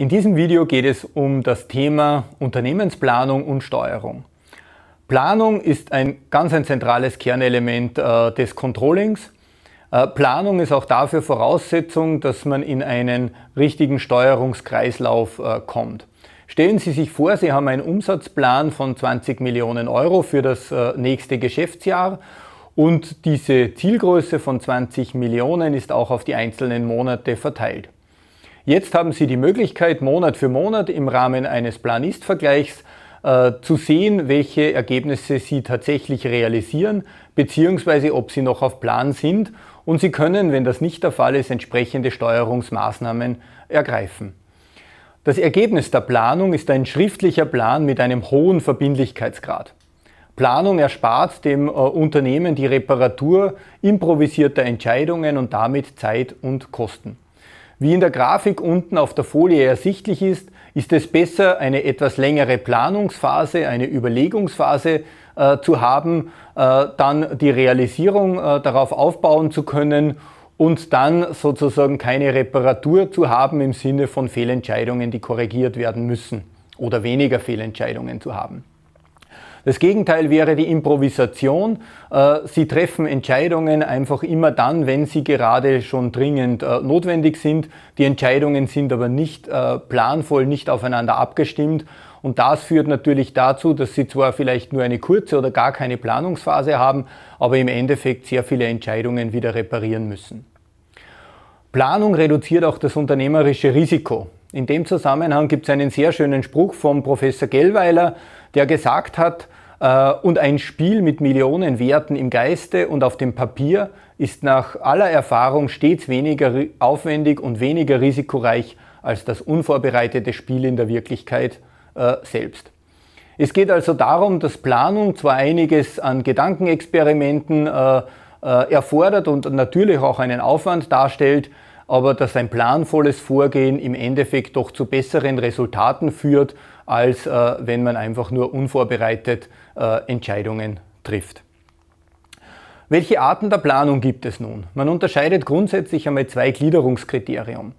In diesem Video geht es um das Thema Unternehmensplanung und Steuerung. Planung ist ein ganz ein zentrales Kernelement äh, des Controllings. Äh, Planung ist auch dafür Voraussetzung, dass man in einen richtigen Steuerungskreislauf äh, kommt. Stellen Sie sich vor, Sie haben einen Umsatzplan von 20 Millionen Euro für das äh, nächste Geschäftsjahr und diese Zielgröße von 20 Millionen ist auch auf die einzelnen Monate verteilt. Jetzt haben Sie die Möglichkeit, Monat für Monat im Rahmen eines Planist-Vergleichs äh, zu sehen, welche Ergebnisse Sie tatsächlich realisieren, beziehungsweise ob Sie noch auf Plan sind. Und Sie können, wenn das nicht der Fall ist, entsprechende Steuerungsmaßnahmen ergreifen. Das Ergebnis der Planung ist ein schriftlicher Plan mit einem hohen Verbindlichkeitsgrad. Planung erspart dem äh, Unternehmen die Reparatur improvisierter Entscheidungen und damit Zeit und Kosten. Wie in der Grafik unten auf der Folie ersichtlich ist, ist es besser, eine etwas längere Planungsphase, eine Überlegungsphase äh, zu haben, äh, dann die Realisierung äh, darauf aufbauen zu können und dann sozusagen keine Reparatur zu haben im Sinne von Fehlentscheidungen, die korrigiert werden müssen oder weniger Fehlentscheidungen zu haben. Das Gegenteil wäre die Improvisation. Äh, sie treffen Entscheidungen einfach immer dann, wenn sie gerade schon dringend äh, notwendig sind. Die Entscheidungen sind aber nicht äh, planvoll, nicht aufeinander abgestimmt. Und das führt natürlich dazu, dass sie zwar vielleicht nur eine kurze oder gar keine Planungsphase haben, aber im Endeffekt sehr viele Entscheidungen wieder reparieren müssen. Planung reduziert auch das unternehmerische Risiko. In dem Zusammenhang gibt es einen sehr schönen Spruch von Professor Gellweiler, der gesagt hat, äh, und ein Spiel mit Millionen Werten im Geiste und auf dem Papier ist nach aller Erfahrung stets weniger aufwendig und weniger risikoreich als das unvorbereitete Spiel in der Wirklichkeit äh, selbst. Es geht also darum, dass Planung zwar einiges an Gedankenexperimenten äh, äh erfordert und natürlich auch einen Aufwand darstellt, aber dass ein planvolles Vorgehen im Endeffekt doch zu besseren Resultaten führt als äh, wenn man einfach nur unvorbereitet äh, Entscheidungen trifft. Welche Arten der Planung gibt es nun? Man unterscheidet grundsätzlich einmal zwei Gliederungskriterien.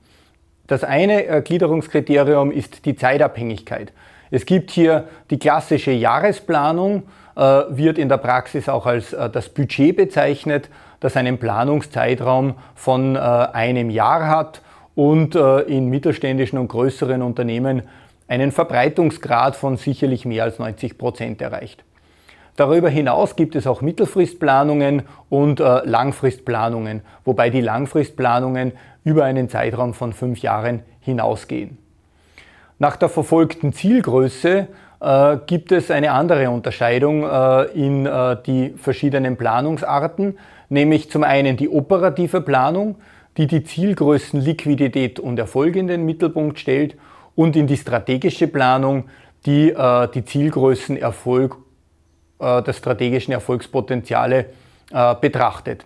Das eine äh, Gliederungskriterium ist die Zeitabhängigkeit. Es gibt hier die klassische Jahresplanung, wird in der Praxis auch als das Budget bezeichnet, das einen Planungszeitraum von einem Jahr hat und in mittelständischen und größeren Unternehmen einen Verbreitungsgrad von sicherlich mehr als 90 Prozent erreicht. Darüber hinaus gibt es auch Mittelfristplanungen und äh, Langfristplanungen, wobei die Langfristplanungen über einen Zeitraum von fünf Jahren hinausgehen. Nach der verfolgten Zielgröße äh, gibt es eine andere Unterscheidung äh, in äh, die verschiedenen Planungsarten, nämlich zum einen die operative Planung, die die Zielgrößen Liquidität und Erfolg in den Mittelpunkt stellt und in die strategische Planung, die äh, die Zielgrößen Erfolg, äh, der strategischen Erfolgspotenziale äh, betrachtet.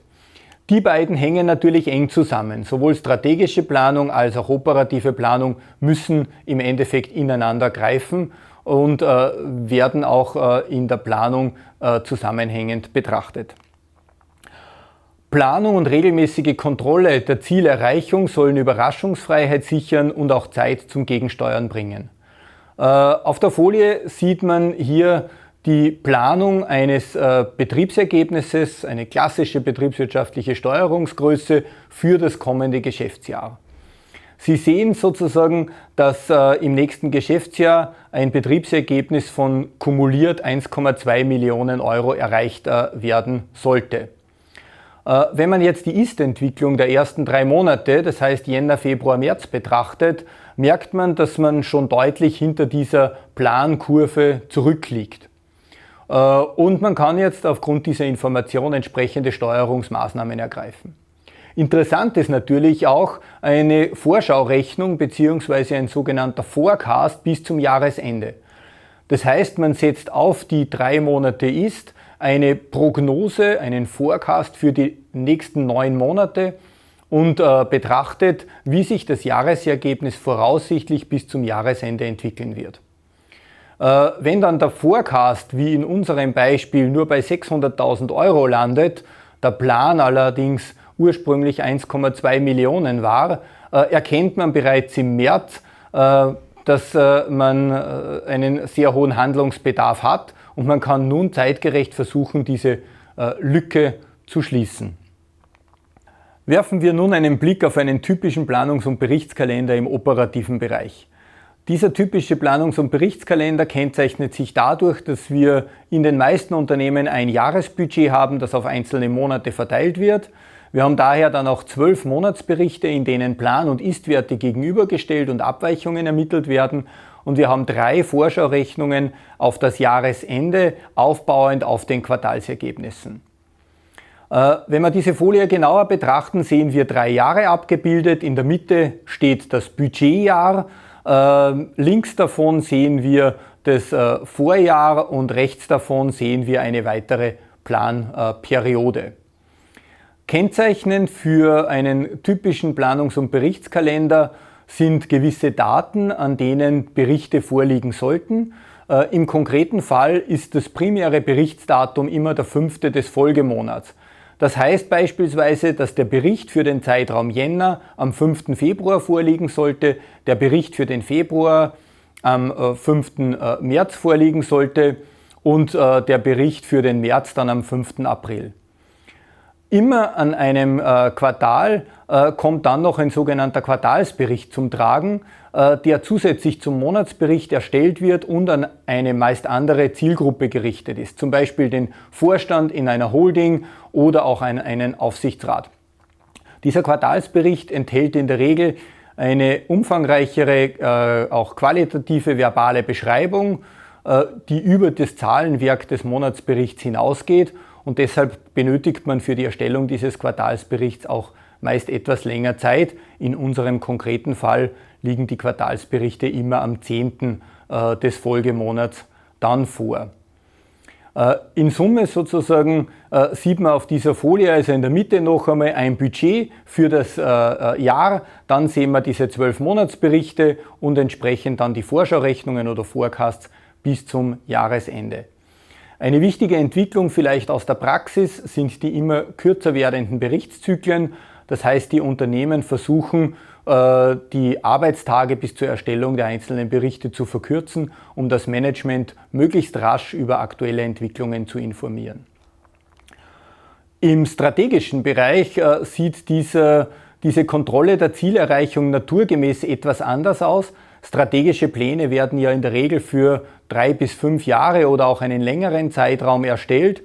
Die beiden hängen natürlich eng zusammen. Sowohl strategische Planung als auch operative Planung müssen im Endeffekt ineinander greifen und äh, werden auch äh, in der Planung äh, zusammenhängend betrachtet. Planung und regelmäßige Kontrolle der Zielerreichung sollen Überraschungsfreiheit sichern und auch Zeit zum Gegensteuern bringen. Äh, auf der Folie sieht man hier die Planung eines äh, Betriebsergebnisses, eine klassische betriebswirtschaftliche Steuerungsgröße für das kommende Geschäftsjahr. Sie sehen sozusagen, dass äh, im nächsten Geschäftsjahr ein Betriebsergebnis von kumuliert 1,2 Millionen Euro erreicht werden sollte. Äh, wenn man jetzt die Ist-Entwicklung der ersten drei Monate, das heißt Jänner, Februar, März betrachtet, merkt man, dass man schon deutlich hinter dieser Plankurve zurückliegt. Äh, und man kann jetzt aufgrund dieser Information entsprechende Steuerungsmaßnahmen ergreifen. Interessant ist natürlich auch eine Vorschaurechnung bzw. ein sogenannter Forecast bis zum Jahresende. Das heißt, man setzt auf die drei Monate ist eine Prognose, einen Forecast für die nächsten neun Monate und äh, betrachtet, wie sich das Jahresergebnis voraussichtlich bis zum Jahresende entwickeln wird. Äh, wenn dann der Forecast, wie in unserem Beispiel, nur bei 600.000 Euro landet, der Plan allerdings ursprünglich 1,2 Millionen war, äh, erkennt man bereits im März, äh, dass äh, man äh, einen sehr hohen Handlungsbedarf hat und man kann nun zeitgerecht versuchen, diese äh, Lücke zu schließen. Werfen wir nun einen Blick auf einen typischen Planungs- und Berichtskalender im operativen Bereich. Dieser typische Planungs- und Berichtskalender kennzeichnet sich dadurch, dass wir in den meisten Unternehmen ein Jahresbudget haben, das auf einzelne Monate verteilt wird. Wir haben daher dann auch zwölf Monatsberichte, in denen Plan und Istwerte gegenübergestellt und Abweichungen ermittelt werden und wir haben drei Vorschaurechnungen auf das Jahresende aufbauend auf den Quartalsergebnissen. Äh, wenn wir diese Folie genauer betrachten, sehen wir drei Jahre abgebildet. In der Mitte steht das Budgetjahr. Äh, links davon sehen wir das äh, Vorjahr und rechts davon sehen wir eine weitere Planperiode. Kennzeichnend für einen typischen Planungs- und Berichtskalender sind gewisse Daten, an denen Berichte vorliegen sollten. Äh, Im konkreten Fall ist das primäre Berichtsdatum immer der fünfte des Folgemonats. Das heißt beispielsweise, dass der Bericht für den Zeitraum Jänner am 5. Februar vorliegen sollte, der Bericht für den Februar am 5. Äh, äh, März vorliegen sollte und der Bericht für den März dann am 5. April. Immer an einem äh, Quartal äh, kommt dann noch ein sogenannter Quartalsbericht zum Tragen, äh, der zusätzlich zum Monatsbericht erstellt wird und an eine meist andere Zielgruppe gerichtet ist, zum Beispiel den Vorstand in einer Holding oder auch an einen Aufsichtsrat. Dieser Quartalsbericht enthält in der Regel eine umfangreichere, äh, auch qualitative verbale Beschreibung, äh, die über das Zahlenwerk des Monatsberichts hinausgeht und deshalb benötigt man für die Erstellung dieses Quartalsberichts auch meist etwas länger Zeit. In unserem konkreten Fall liegen die Quartalsberichte immer am 10. Äh, des Folgemonats dann vor. Äh, in Summe sozusagen äh, sieht man auf dieser Folie, also in der Mitte noch einmal ein Budget für das Jahr, dann sehen wir diese 12-Monatsberichte und entsprechend dann die Vorschaurechnungen oder Forecasts bis zum Jahresende. Eine wichtige Entwicklung vielleicht aus der Praxis sind die immer kürzer werdenden Berichtszyklen. Das heißt, die Unternehmen versuchen, äh, die Arbeitstage bis zur Erstellung der einzelnen Berichte zu verkürzen, um das Management möglichst rasch über aktuelle Entwicklungen zu informieren. Im strategischen Bereich äh, sieht diese, diese Kontrolle der Zielerreichung naturgemäß etwas anders aus. Strategische Pläne werden ja in der Regel für drei bis fünf Jahre oder auch einen längeren Zeitraum erstellt.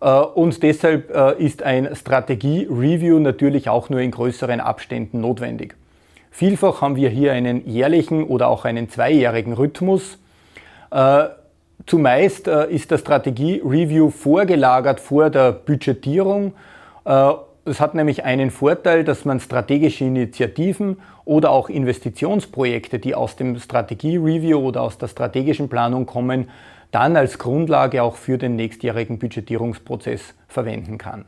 Äh, und deshalb äh, ist ein Strategie-Review natürlich auch nur in größeren Abständen notwendig. Vielfach haben wir hier einen jährlichen oder auch einen zweijährigen Rhythmus. Äh, zumeist ist der Strategie-Review vorgelagert vor der Budgetierung es hat nämlich einen Vorteil, dass man strategische Initiativen oder auch Investitionsprojekte, die aus dem Strategie-Review oder aus der strategischen Planung kommen, dann als Grundlage auch für den nächstjährigen Budgetierungsprozess verwenden kann.